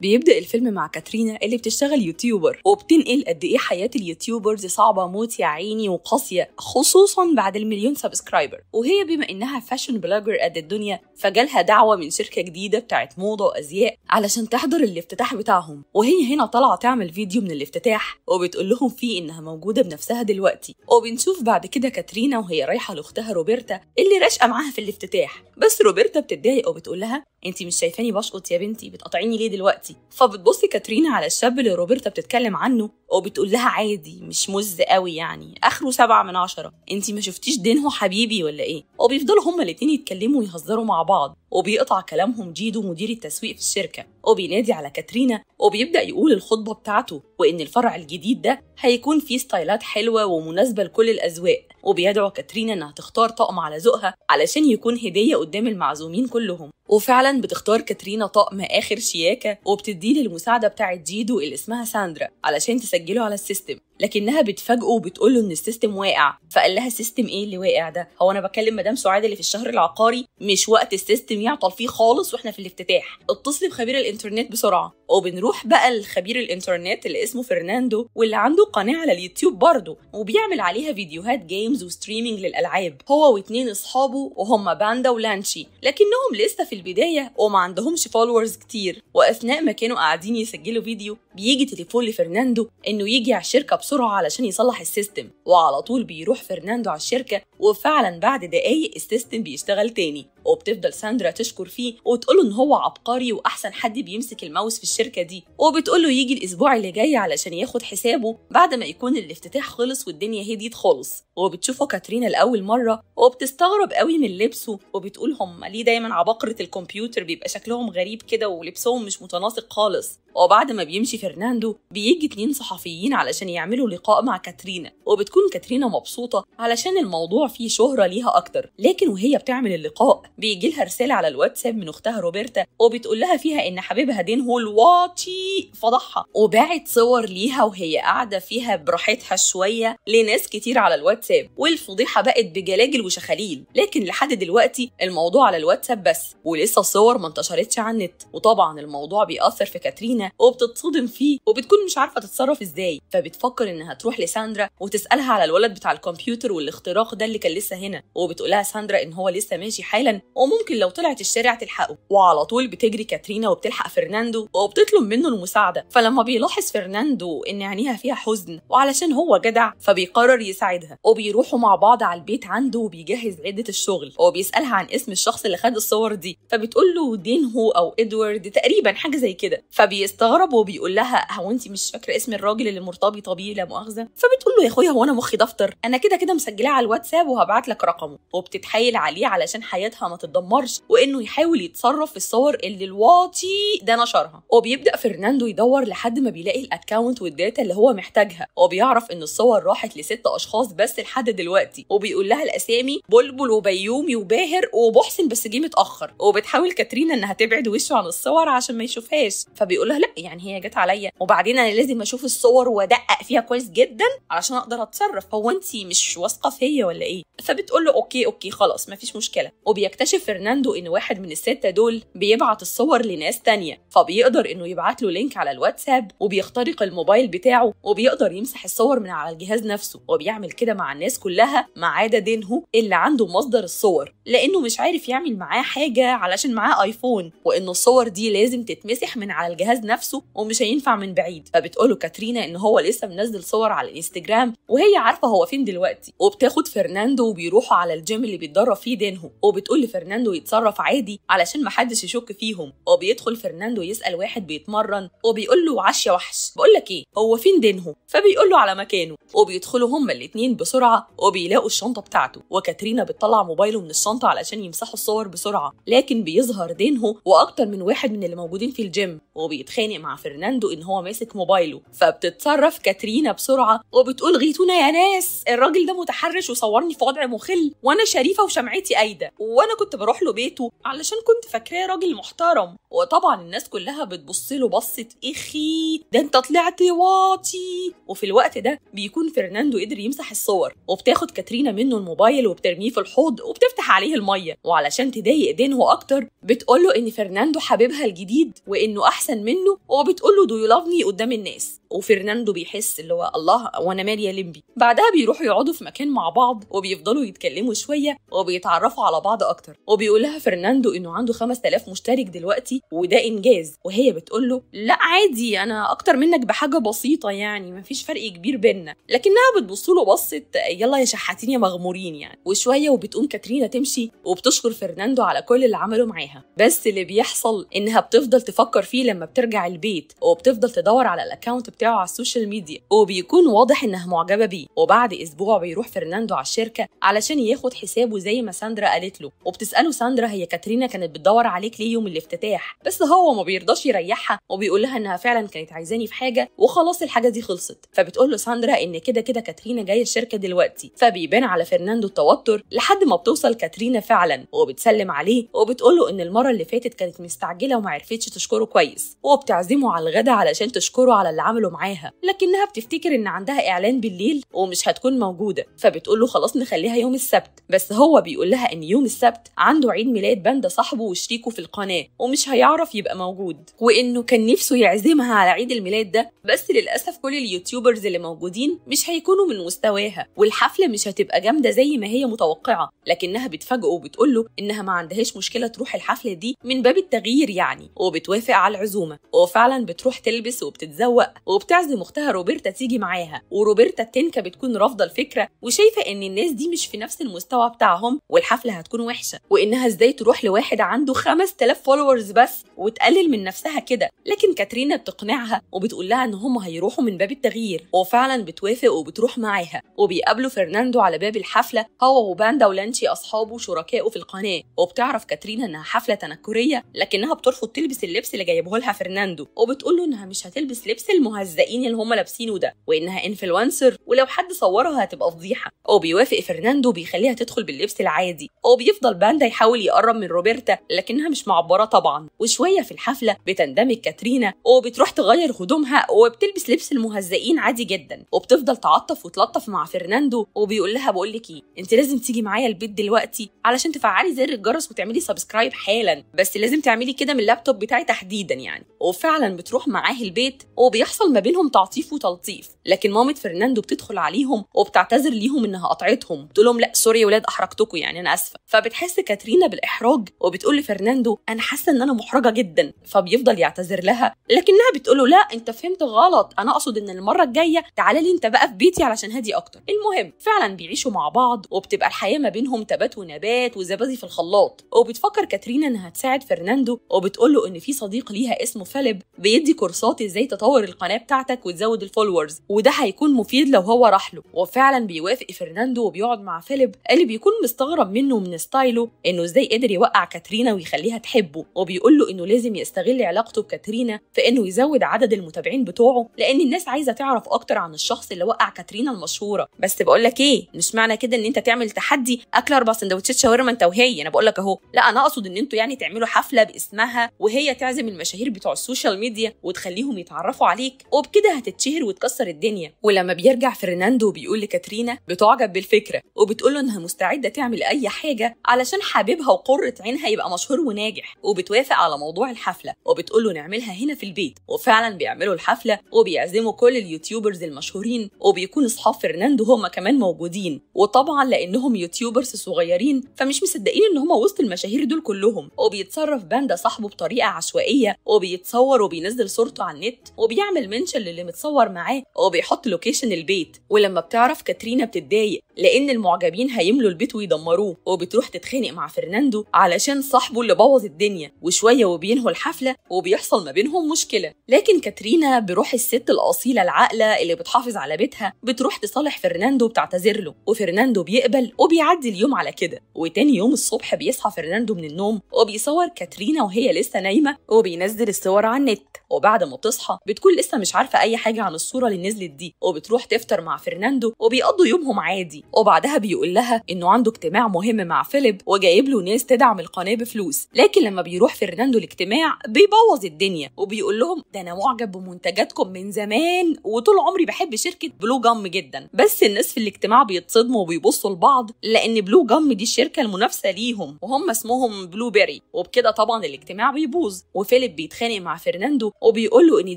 بيبدأ الفيلم مع كاترينا اللي بتشتغل يوتيوبر وبتنقل قد إيه حياة اليوتيوبرز صعبة موت يا عيني وقاسية خصوصا بعد المليون سبسكرايبر وهي بما إنها فاشن بلوجر قد الدنيا فجالها دعوة من شركة جديدة بتاعت موضة وأزياء علشان تحضر الافتتاح بتاعهم وهي هنا طالعة تعمل فيديو من الافتتاح وبتقول لهم فيه إنها موجودة بنفسها دلوقتي وبنشوف بعد كده كاترينا وهي رايحة لأختها روبرتا اللي راشقة معاها في الافتتاح بس روبرتا بتتضايق وبتقول لها أنت مش شايفاني بشقط يا بنتي بتقاطعيني ليه دلوقتي دلوقتي فبتبص كاترينا على الشاب اللي روبرتا بتتكلم عنه وبتقول لها عادي مش مز قوي يعني اخره سبعة من عشرة انت ما شفتيش دينه حبيبي ولا ايه وبيفضلوا هما الاتنين يتكلموا ويهزروا مع بعض وبيقطع كلامهم جيدو مدير التسويق في الشركة وبينادي على كاترينا وبيبدأ يقول الخطبة بتاعته وإن الفرع الجديد ده هيكون فيه ستايلات حلوة ومناسبة لكل الأذواق وبيدعو كاترينا إنها تختار طقم على ذوقها علشان يكون هدية قدام المعزومين كلهم وفعلا بتختار كاترينا طقم آخر شياكة وبتديه للمساعدة بتاعة جيدو اللي اسمها ساندرا علشان تسجل بتسجله على السيستم لكنها بتفاجئه وبتقول له ان السيستم واقع فقال لها سيستم ايه اللي واقع ده هو انا بكلم مدام سعاد اللي في الشهر العقاري مش وقت السيستم يعطل فيه خالص واحنا في الافتتاح اتصلي بخبير الانترنت بسرعه وبنروح بقى لخبير الانترنت اللي اسمه فرناندو واللي عنده قناه على اليوتيوب برضه وبيعمل عليها فيديوهات جيمز وستريمينج للالعاب هو واتنين اصحابه وهم باندا ولانشي لكنهم لسه في البدايه وما عندهمش فولورز كتير واثناء ما كانوا قاعدين يسجلوا فيديو بيجي تليفون لفرناندو انه يجي على الشركه بسرعه علشان يصلح السيستم وعلى طول بيروح فرناندو على الشركه وفعلا بعد دقايق السيستم بيشتغل تاني وبتفضل ساندرا تشكر فيه وتقوله ان هو عبقري واحسن حد بيمسك الماوس في الشركه دي وبتقوله يجي الاسبوع اللي جاي علشان ياخد حسابه بعد ما يكون الافتتاح خلص والدنيا هديت خالص وبتشوفه كاترينا لاول مره وبتستغرب قوي من لبسه وبتقول هم ليه دايما عباقره الكمبيوتر بيبقى شكلهم غريب كده ولبسهم مش متناسق خالص وبعد ما بيمشي فرناندو بيجي اتنين صحفيين علشان يعملوا لقاء مع كاترينا وبتكون كاترينا مبسوطة علشان الموضوع فيه شهرة ليها أكتر لكن وهي بتعمل اللقاء بيجي لها رساله على الواتساب من اختها روبرتا وبتقول لها فيها ان حبيبها دين هو الواطي فضحها وباعت صور ليها وهي قاعده فيها براحتها شويه لناس كتير على الواتساب والفضيحه بقت بجلاجل وشخاليل لكن لحد دلوقتي الموضوع على الواتساب بس ولسه الصور ما انتشرتش على النت وطبعا الموضوع بيأثر في كاترينا وبتتصدم فيه وبتكون مش عارفه تتصرف ازاي فبتفكر انها تروح لساندرا وتسألها على الولد بتاع الكمبيوتر والاختراق ده اللي كان لسه هنا وبتقولها ساندرا ان هو لسه ماشي حالا وممكن لو طلعت الشارع تلحقه وعلى طول بتجري كاترينا وبتلحق فرناندو وبتطلب منه المساعده فلما بيلاحظ فرناندو ان عينيها فيها حزن وعلشان هو جدع فبيقرر يساعدها وبيروحوا مع بعض على البيت عنده وبيجهز عده الشغل وبيسالها عن اسم الشخص اللي خد الصور دي فبتقول له دين هو او ادوارد تقريبا حاجه زي كده فبيستغرب وبيقول لها هو انت مش فاكره اسم الراجل اللي مرتبطه بيه لا مؤاخذه فبتقول له يا اخويا هو انا مخي دفتر انا كده كده مسجلاه على الواتساب وهبعت لك رقمه وبتتحايل عليه علشان حياتها ما تتدمرش وانه يحاول يتصرف في الصور اللي الواطي ده نشرها وبيبدا فرناندو يدور لحد ما بيلاقي الاكونت والداتا اللي هو محتاجها وبيعرف ان الصور راحت لست اشخاص بس لحد دلوقتي وبيقول لها الاسامي بلبل وبيومي وباهر ومحسن بس جه متاخر وبتحاول كاترينا انها تبعد وشه عن الصور عشان ما يشوفهاش فبيقول لها لا يعني هي جت عليا وبعدين انا لازم اشوف الصور وادقق فيها كويس جدا علشان اقدر اتصرف هو انت مش واثقه فيا ولا ايه فبتقول له اوكي اوكي خلاص مفيش مشكله وبيكتب بيكتشف فرناندو إن واحد من الستة دول بيبعت الصور لناس تانية فبيقدر إنه يبعت له لينك على الواتساب وبيخترق الموبايل بتاعه وبيقدر يمسح الصور من على الجهاز نفسه وبيعمل كده مع الناس كلها ما عدا دينهو اللي عنده مصدر الصور لأنه مش عارف يعمل معاه حاجة علشان معاه آيفون وإن الصور دي لازم تتمسح من على الجهاز نفسه ومش هينفع من بعيد فبتقوله كاترينا إن هو لسه منزل صور على الانستجرام وهي عارفة هو فين دلوقتي وبتاخد فرناندو وبيروحوا على الجيم اللي بيتدرب فيه دينهو وبتقول فرناندو يتصرف عادي علشان محدش يشك فيهم وبيدخل فرناندو يسال واحد بيتمرن وبيقول له عاش يا وحش بقول لك ايه هو فين دينهو فبيقول له على مكانه وبيدخلوا هما الاتنين بسرعه وبيلاقوا الشنطه بتاعته وكاترينا بتطلع موبايله من الشنطه علشان يمسحوا الصور بسرعه لكن بيظهر دينه واكتر من واحد من اللي موجودين في الجيم وبيتخانق مع فرناندو ان هو ماسك موبايله فبتتصرف كاترينا بسرعه وبتقول غيتونا يا ناس الراجل ده متحرش وصورني في وضع مخل وانا شريفه وشمعتي قايده وانا كنت بروح له بيته علشان كنت فاكراه راجل محترم وطبعا الناس كلها بتبص له بصه اخي إيه ده انت طلعت واطي وفي الوقت ده بيكون فرناندو قدر يمسح الصور وبتاخد كاترينا منه الموبايل وبترميه في الحوض وبتفتح عليه الميه وعلشان تضايق دينه اكتر بتقول له ان فرناندو حبيبها الجديد وانه احسن منه وبتقول له دو يو لاف مي قدام الناس وفرناندو بيحس اللي هو الله وانا مالي يا لمبي بعدها بيروحوا يقعدوا في مكان مع بعض وبيفضلوا يتكلموا شويه وبيتعرفوا على بعض اكتر وبيقول لها فرناندو انه عنده 5000 مشترك دلوقتي وده انجاز وهي بتقول له لا عادي انا اكتر منك بحاجه بسيطه يعني مفيش فرق كبير بينا لكنها بتبص له بصه يلا يا شحاتين يا مغمورين يعني وشويه وبتقوم كاترينا تمشي وبتشكر فرناندو على كل اللي عمله معاها بس اللي بيحصل انها بتفضل تفكر فيه لما بترجع البيت وبتفضل تدور على الاكونت بتاعه على السوشيال ميديا وبيكون واضح انها معجبه بيه وبعد اسبوع بيروح فرناندو على الشركه علشان ياخد حسابه زي ما ساندرا قالت له وبتساله ساندرا هي كاترينا كانت بتدور عليك ليه يوم الافتتاح بس هو ما بيرضاش يريحها وبيقول لها انها فعلا كانت عايزاني في حاجه وخلاص الحاجه دي خلصت فبتقول له ساندرا ان كده كده كاترينا جايه الشركه دلوقتي فبيبان على فرناندو التوتر لحد ما بتوصل كاترينا فعلا وبتسلم عليه وبتقول له ان المره اللي فاتت كانت مستعجله وما عرفتش تشكره كويس وبتعزمه على الغدا علشان تشكره على اللي عمله له معاها لكنها بتفتكر ان عندها اعلان بالليل ومش هتكون موجوده فبتقول له خلاص نخليها يوم السبت بس هو بيقول لها ان يوم السبت عنده عيد ميلاد باندا صاحبه وشريكه في القناه ومش هيعرف يبقى موجود وانه كان نفسه يعزمها على عيد الميلاد ده بس للاسف كل اليوتيوبرز اللي موجودين مش هيكونوا من مستواها والحفله مش هتبقى جامده زي ما هي متوقعه لكنها بتفاجئه وبتقول له انها ما عندهاش مشكله تروح الحفله دي من باب التغيير يعني وبتوافق على العزومه وفعلا بتروح تلبس وبتتزوق وبتعزم اختها روبرتا تيجي معاها وروبرتا التنكة بتكون رافضة الفكرة وشايفة ان الناس دي مش في نفس المستوى بتاعهم والحفلة هتكون وحشة وانها ازاي تروح لواحد عنده 5000 فولورز بس وتقلل من نفسها كده لكن كاترينا بتقنعها وبتقول لها ان هم هيروحوا من باب التغيير وفعلا بتوافق وبتروح معاها وبيقابلوا فرناندو على باب الحفلة هو وباندا ولانشي اصحابه وشركائه في القناة وبتعرف كاترينا انها حفلة تنكرية لكنها بترفض تلبس اللبس اللي جايبه لها فرناندو وبتقول له انها مش هتلبس لبس المهزة المهزئين اللي هم لابسينه ده وانها انفلونسر ولو حد صورها هتبقى فضيحه او بيوافق فرناندو بيخليها تدخل باللبس العادي او بيفضل باندا يحاول يقرب من روبرتا لكنها مش معبره طبعا وشويه في الحفله بتندمج كاترينا او بتروح تغير هدومها وبتلبس لبس المهزئين عادي جدا وبتفضل تعطف وتلطف مع فرناندو وبيقول لها بقول لك ايه انت لازم تيجي معايا البيت دلوقتي علشان تفعلي زر الجرس وتعملي سبسكرايب حالا بس لازم تعملي كده من اللابتوب بتاعي تحديدا يعني وفعلا بتروح معاه البيت وبيحصل ما بينهم تعطيف وتلطيف لكن مامة فرناندو بتدخل عليهم وبتعتذر ليهم انها قطعتهم بتقول لهم لا سوري يا ولاد احرجتكم يعني انا اسفه فبتحس كاترينا بالاحراج وبتقول لفرناندو انا حاسه ان انا محرجه جدا فبيفضل يعتذر لها لكنها بتقول له لا انت فهمت غلط انا اقصد ان المره الجايه تعالى لي انت بقى في بيتي علشان هادي اكتر المهم فعلا بيعيشوا مع بعض وبتبقى الحياه ما بينهم تبات ونبات وزبادي في الخلاط وبتفكر كاترينا انها تساعد فرناندو وبتقول له ان في صديق ليها اسمه فيليب بيدي كورسات ازاي تطور القناه بتاعتك وتزود الفولورز وده هيكون مفيد لو هو راح له وفعلا بيوافق فرناندو وبيقعد مع فيليب اللي بيكون مستغرب منه ومن ستايله انه ازاي قدر يوقع كاترينا ويخليها تحبه وبيقول له انه لازم يستغل علاقته بكاترينا في انه يزود عدد المتابعين بتوعه لان الناس عايزه تعرف اكتر عن الشخص اللي وقع كاترينا المشهوره بس بقول لك ايه مش معنى كده ان انت تعمل تحدي اكل اربع سندوتشات شاورما انت وهي انا بقول لك اهو لا انا اقصد ان انتوا يعني تعملوا حفله باسمها وهي تعزم المشاهير بتوع السوشيال ميديا وتخليهم يتعرفوا عليك وبكده هتتشهر وتكسر الدنيا ولما بيرجع فرناندو بيقول لكاترينا بتعجب بالفكره وبتقول له انها مستعده تعمل اي حاجه علشان حبيبها وقره عينها يبقى مشهور وناجح وبتوافق على موضوع الحفله وبتقول له نعملها هنا في البيت وفعلا بيعملوا الحفله وبيعزموا كل اليوتيوبرز المشهورين وبيكون اصحاب فرناندو هم كمان موجودين وطبعا لانهم يوتيوبرز صغيرين فمش مصدقين ان هم وسط المشاهير دول كلهم وبيتصرف باندا صاحبه بطريقه عشوائيه وبيتصور وبينزل صورته على النت وبيعمل المنشن اللي متصور معاه وبيحط لوكيشن البيت ولما بتعرف كاترينا بتتضايق لان المعجبين هيملوا البيت ويدمروه وبتروح تتخانق مع فرناندو علشان صاحبه اللي بوظ الدنيا وشويه وبينهوا الحفله وبيحصل ما بينهم مشكله لكن كاترينا بروح الست الاصيله العاقله اللي بتحافظ على بيتها بتروح تصالح فرناندو وبتعتذر له وفرناندو بيقبل وبيعدي اليوم على كده وتاني يوم الصبح بيصحى فرناندو من النوم وبيصور كاترينا وهي لسه نايمه وبينزل الصور على النت وبعد ما بتصحى بتكون لسه مش مش عارفه اي حاجه عن الصوره اللي نزلت دي وبتروح تفطر مع فرناندو وبيقضوا يومهم عادي وبعدها بيقول لها انه عنده اجتماع مهم مع فيليب وجايب له ناس تدعم القناه بفلوس لكن لما بيروح فرناندو الاجتماع بيبوظ الدنيا وبيقول لهم ده انا معجب بمنتجاتكم من زمان وطول عمري بحب شركه بلو جام جدا بس الناس في الاجتماع بيتصدموا وبيبصوا لبعض لان بلو جام دي الشركه المنافسه ليهم وهم اسمهم بلو بيري وبكده طبعا الاجتماع بيبوظ وفيليب بيتخانق مع فرناندو وبيقول له ان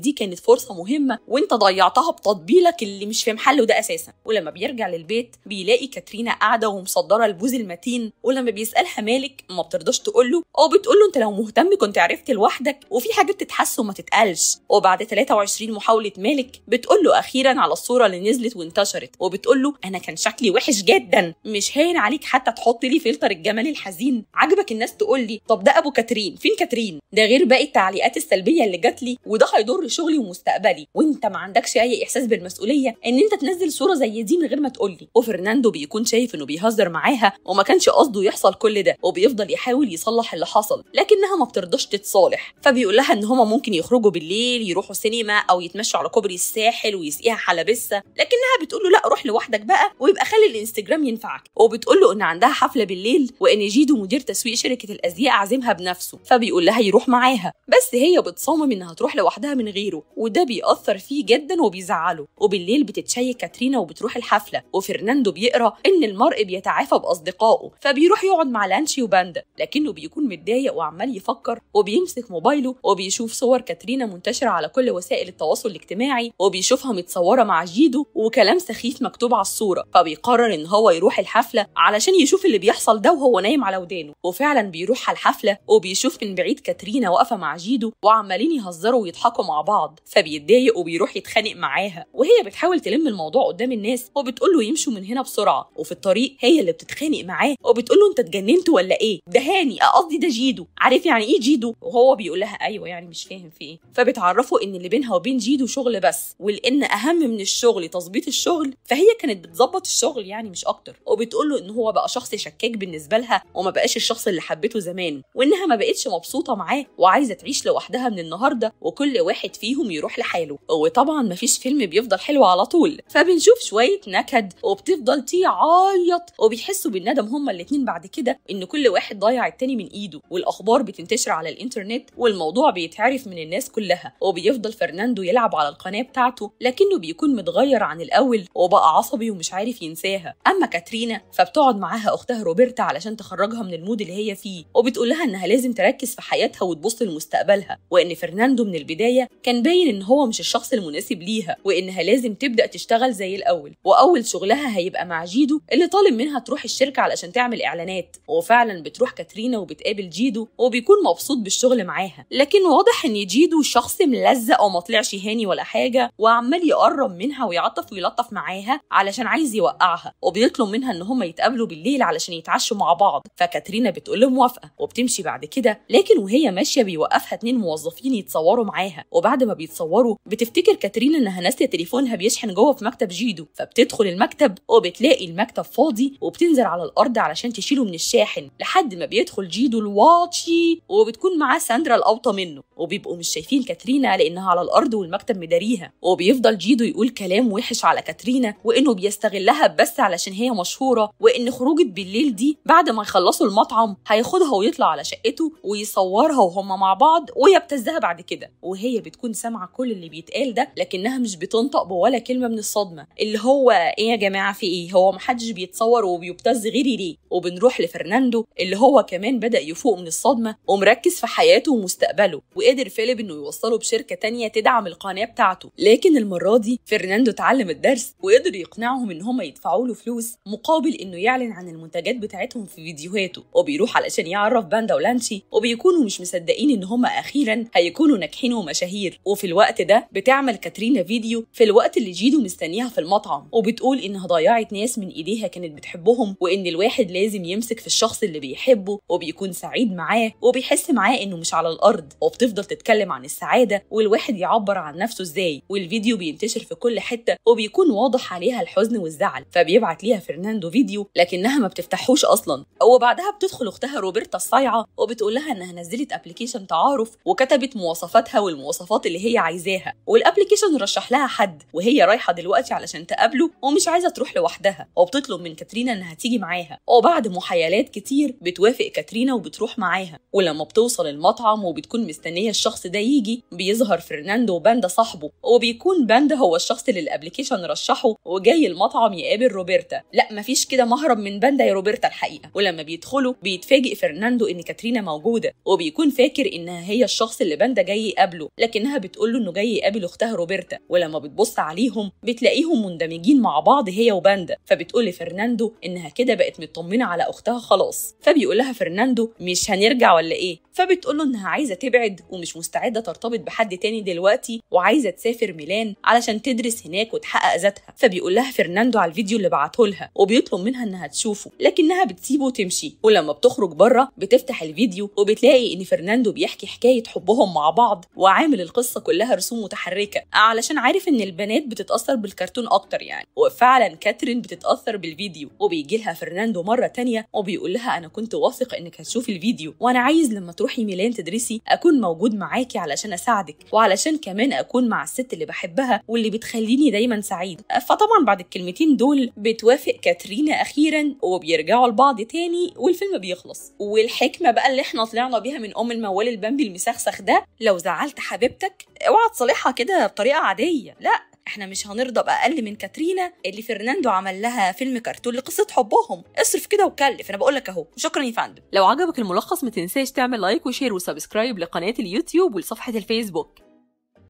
دي كانت فرصه مهمه وانت ضيعتها بتطبيلك اللي مش في محله ده اساسا ولما بيرجع للبيت بيلاقي كاترينا قاعده ومصدره البوز المتين ولما بيسالها مالك ما بترضاش تقول له او اه، بتقول له انت لو مهتم كنت عرفت لوحدك وفي حاجه بتتحس وما تتقالش وبعد 23 محاوله مالك بتقول له اخيرا على الصوره اللي نزلت وانتشرت وبتقول له انا كان شكلي وحش جدا مش هاين عليك حتى تحط لي فلتر الجمال الحزين عجبك الناس تقول لي طب ده ابو كاترين فين كاترين ده غير باقي التعليقات السلبيه اللي جات لي وده هيضر شغلي ومستقبلي بالبلدي وانت ما عندكش اي احساس بالمسؤوليه ان انت تنزل صوره زي دي من غير ما تقول لي وفرناندو بيكون شايف انه بيهزر معاها وما كانش قصده يحصل كل ده وبيفضل يحاول يصلح اللي حصل لكنها ما بترضاش تتصالح فبيقول لها ان هما ممكن يخرجوا بالليل يروحوا سينما او يتمشوا على كوبري الساحل ويسقيها حلبسه لكنها بتقول له لا روح لوحدك بقى ويبقى خلي الانستجرام ينفعك وبتقول له ان عندها حفله بالليل وان جيدو مدير تسويق شركه الازياء عازمها بنفسه فبيقول لها يروح معاها بس هي بتصمم انها تروح لوحدها من غيره وده بي بيأثر فيه جدا وبيزعله وبالليل بتتشيك كاترينا وبتروح الحفلة وفرناندو بيقرا إن المرء بيتعافى بأصدقائه فبيروح يقعد مع لانشي وباندا لكنه بيكون متضايق وعمال يفكر وبيمسك موبايله وبيشوف صور كاترينا منتشرة على كل وسائل التواصل الاجتماعي وبيشوفها متصورة مع جيدو وكلام سخيف مكتوب على الصورة فبيقرر إن هو يروح الحفلة علشان يشوف اللي بيحصل ده وهو نايم على ودانه وفعلا بيروح على الحفلة وبيشوف من بعيد كاترينا واقفة مع جيدو وعمالين يهزروا ويضحكوا مع بعض فبيتضايق بيتضايق وبيروح يتخانق معاها وهي بتحاول تلم الموضوع قدام الناس وبتقول له يمشوا من هنا بسرعه وفي الطريق هي اللي بتتخانق معاه وبتقول له انت اتجننت ولا ايه ده هاني آه، قصدي ده جيدو عارف يعني ايه جيدو وهو بيقول لها ايوه يعني مش فاهم في ايه فبتعرفه ان اللي بينها وبين جيدو شغل بس ولان اهم من الشغل تظبيط الشغل فهي كانت بتظبط الشغل يعني مش اكتر وبتقول له ان هو بقى شخص شكاك بالنسبه لها وما بقاش الشخص اللي حبته زمان وانها ما بقتش مبسوطه معاه وعايزه تعيش لوحدها من النهارده وكل واحد فيهم يروح لحياته حاله وطبعا مفيش فيلم بيفضل حلو على طول فبنشوف شويه نكد وبتفضل تعيط وبيحسوا بالندم هما الاتنين بعد كده ان كل واحد ضيع التاني من ايده والاخبار بتنتشر على الانترنت والموضوع بيتعرف من الناس كلها وبيفضل فرناندو يلعب على القناه بتاعته لكنه بيكون متغير عن الاول وبقى عصبي ومش عارف ينساها اما كاترينا فبتقعد معاها اختها روبرتا علشان تخرجها من المود اللي هي فيه وبتقول لها انها لازم تركز في حياتها وتبص لمستقبلها وان فرناندو من البدايه كان باين ان هو مش الشخص المناسب ليها وانها لازم تبدا تشتغل زي الاول واول شغلها هيبقى مع جيدو اللي طالب منها تروح الشركه علشان تعمل اعلانات وفعلا بتروح كاترينا وبتقابل جيدو وبيكون مبسوط بالشغل معاها لكن واضح ان جيدو شخص ملزق وما طلعش هاني ولا حاجه وعمال يقرب منها ويعطف ويلطف معاها علشان عايز يوقعها وبيطلب منها ان هما يتقابلوا بالليل علشان يتعشوا مع بعض فكاترينا بتقول له موافقه وبتمشي بعد كده لكن وهي ماشيه بيوقفها اتنين موظفين يتصوروا معاها وبعد ما بيتصوروا بتفتكر كاترين انها ناسيه تليفونها بيشحن جوه في مكتب جيدو فبتدخل المكتب وبتلاقي المكتب فاضي وبتنزل على الارض علشان تشيله من الشاحن لحد ما بيدخل جيدو الواطي وبتكون معاه ساندرا الاوطى منه وبيبقوا مش شايفين كاترينا لانها على الارض والمكتب مداريها وبيفضل جيدو يقول كلام وحش على كاترينا وانه بيستغلها بس علشان هي مشهوره وان خروجه بالليل دي بعد ما يخلصوا المطعم هياخدها ويطلع على شقته ويصورها وهما مع بعض ويبتزها بعد كده وهي بتكون سامعه كل اللي اللي بيتقال ده لكنها مش بتنطق بولا كلمه من الصدمه اللي هو ايه يا جماعه في ايه هو محدش بيتصور وبيبتز غيري ليه وبنروح لفرناندو اللي هو كمان بدا يفوق من الصدمه ومركز في حياته ومستقبله وقدر فيليب انه يوصله بشركه تانية تدعم القناه بتاعته لكن المره دي فرناندو اتعلم الدرس وقدر يقنعهم ان هم يدفعوا له فلوس مقابل انه يعلن عن المنتجات بتاعتهم في فيديوهاته وبيروح علشان يعرف باندا ولانشي وبيكونوا مش مصدقين ان هم اخيرا هيكونوا ناجحين ومشاهير وفي الوقت ده ده بتعمل كاترينا فيديو في الوقت اللي جيدو مستنيها في المطعم وبتقول انها ضيعت ناس من ايديها كانت بتحبهم وان الواحد لازم يمسك في الشخص اللي بيحبه وبيكون سعيد معاه وبيحس معاه انه مش على الارض وبتفضل تتكلم عن السعاده والواحد يعبر عن نفسه ازاي والفيديو بينتشر في كل حته وبيكون واضح عليها الحزن والزعل فبيبعت ليها فرناندو فيديو لكنها ما بتفتحوش اصلا وبعدها بتدخل اختها روبرتا الصايعه وبتقول لها انها نزلت ابلكيشن تعارف وكتبت مواصفاتها والمواصفات اللي هي عايزاها عليها والابلكيشن رشح لها حد وهي رايحه دلوقتي علشان تقابله ومش عايزه تروح لوحدها وبتطلب من كاترينا انها تيجي معاها وبعد محايلات كتير بتوافق كاترينا وبتروح معاها ولما بتوصل المطعم وبتكون مستنيه الشخص ده يجي بيظهر فرناندو وباندا صاحبه وبيكون باندا هو الشخص اللي الابلكيشن رشحه وجاي المطعم يقابل روبرتا لا مفيش كده مهرب من باندا يا روبرتا الحقيقه ولما بيدخلوا بيتفاجئ فرناندو ان كاترينا موجوده وبيكون فاكر انها هي الشخص اللي باندا جاي يقابله لكنها بتقول له انه جاي يقابل اختها روبرتا ولما بتبص عليهم بتلاقيهم مندمجين مع بعض هي وباندا فبتقول لفرناندو انها كده بقت مطمنه على اختها خلاص فبيقول لها فرناندو مش هنرجع ولا ايه فبتقول له انها عايزه تبعد ومش مستعده ترتبط بحد تاني دلوقتي وعايزه تسافر ميلان علشان تدرس هناك وتحقق ذاتها فبيقول لها فرناندو على الفيديو اللي بعته لها وبيطلب منها انها تشوفه لكنها بتسيبه وتمشي ولما بتخرج بره بتفتح الفيديو وبتلاقي ان فرناندو بيحكي حكايه حبهم مع بعض وعامل القصه كلها رسوم متحركه علشان عارف ان البنات بتتاثر بالكرتون اكتر يعني وفعلا كاترين بتتاثر بالفيديو وبيجي لها فرناندو مره تانية وبيقول لها انا كنت واثق انك هتشوفي الفيديو وانا عايز لما تروحي ميلان تدرسي اكون موجود معاكي علشان اساعدك وعلشان كمان اكون مع الست اللي بحبها واللي بتخليني دايما سعيد فطبعا بعد الكلمتين دول بتوافق كاترينا اخيرا وبيرجعوا لبعض تاني والفيلم بيخلص والحكمه بقى اللي احنا طلعنا بيها من ام الموال البامبي المسخسخ ده لو زعلت حبيبتك اوعى تصالحها كده بطريقه عاديه لا احنا مش هنرضى باقل من كاترينا اللي فرناندو عمل لها فيلم كرتون لقصه حبهم اصرف كده وكلف انا بقول لك اهو وشكرا يا فندم لو عجبك الملخص ما تنساش تعمل لايك وشير وسبسكرايب لقناه اليوتيوب ولصفحه الفيسبوك